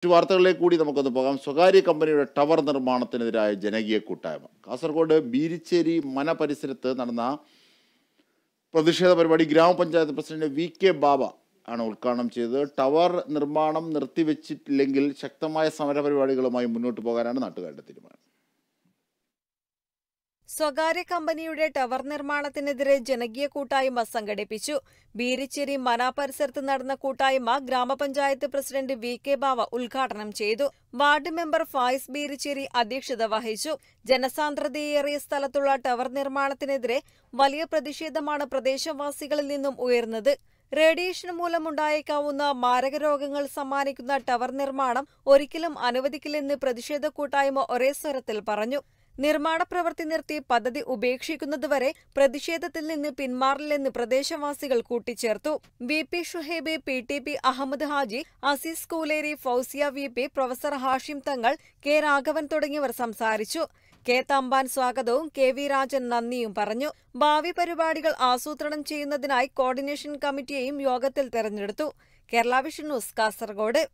മറ്റു വാർത്തകളിലേക്ക് കൂടി നമുക്കൊന്ന് പോകാം സ്വകാര്യ കമ്പനിയുടെ ടവർ നിർമ്മാണത്തിനെതിരായ ജനകീയ കൂട്ടായ്മ കാസർഗോഡ് ബീരിച്ചേരി മന പരിസരത്ത് നടന്ന പ്രതിഷേധ പരിപാടി ഗ്രാമപഞ്ചായത്ത് പ്രസിഡന്റ് വി കെ ബാബ ആണ് ഉദ്ഘാടനം ചെയ്തത് ടവർ നിർമ്മാണം നിർത്തിവെച്ചിട്ടില്ലെങ്കിൽ ശക്തമായ സമര പരിപാടികളുമായി മുന്നോട്ട് പോകാനാണ് നാട്ടുകാരുടെ തീരുമാനം സ്വകാര്യ കമ്പനിയുടെ ടവർ നിർമ്മാണത്തിനെതിരെ ജനകീയ കൂട്ടായ്മ സംഘടിപ്പിച്ചു ബീരിച്ചേരി മനാപരിസരത്ത് നടന്ന കൂട്ടായ്മ ഗ്രാമപഞ്ചായത്ത് പ്രസിഡന്റ് വി കെ ബാവ ഉദ്ഘാടനം ചെയ്തു വാർഡ് മെമ്പർ ഫായിസ് ബീരിച്ചേരി അധ്യക്ഷത വഹിച്ചു ജനസാന്ദ്രതയേറിയ സ്ഥലത്തുള്ള ടവർ നിർമ്മാണത്തിനെതിരെ വലിയ പ്രതിഷേധമാണ് പ്രദേശവാസികളിൽ നിന്നും ഉയർന്നത് റേഡിയേഷൻ മൂലമുണ്ടായേക്കാവുന്ന രോഗങ്ങൾ സമ്മാനിക്കുന്ന ടവർ നിർമ്മാണം ഒരിക്കലും അനുവദിക്കില്ലെന്ന് പ്രതിഷേധ കൂട്ടായ്മ ഒരേ സ്വരത്തിൽ പറഞ്ഞു നിർമ്മാണ പ്രവൃത്തി നിർത്തി പദ്ധതി ഉപേക്ഷിക്കുന്നതുവരെ പ്രതിഷേധത്തിൽ നിന്ന് പിന്മാറില്ലെന്ന് പ്രദേശവാസികൾ കൂട്ടിച്ചേർത്തു V P Shuhaib P T P Ahammed Haji Azeez Kooleri Fousiya V P professor Hashim Thangal K Raghavan തുടങ്ങിയവർ സംസാരിച്ചു കെ തമ്പാൻ സ്വാഗതവും കെ വി രാജൻ നന്ദിയും പറഞ്ഞു ഭാവി പരിപാടികൾ ആസൂത്രണം ചെയ്യുന്നതിനായി കോർഡിനേഷൻ കമ്മിറ്റിയെയും യോഗത്തിൽ തെരഞ്ഞെടുത്തു കേരള വിഷ്ണു ന്യൂസ് കാസർഗോഡ്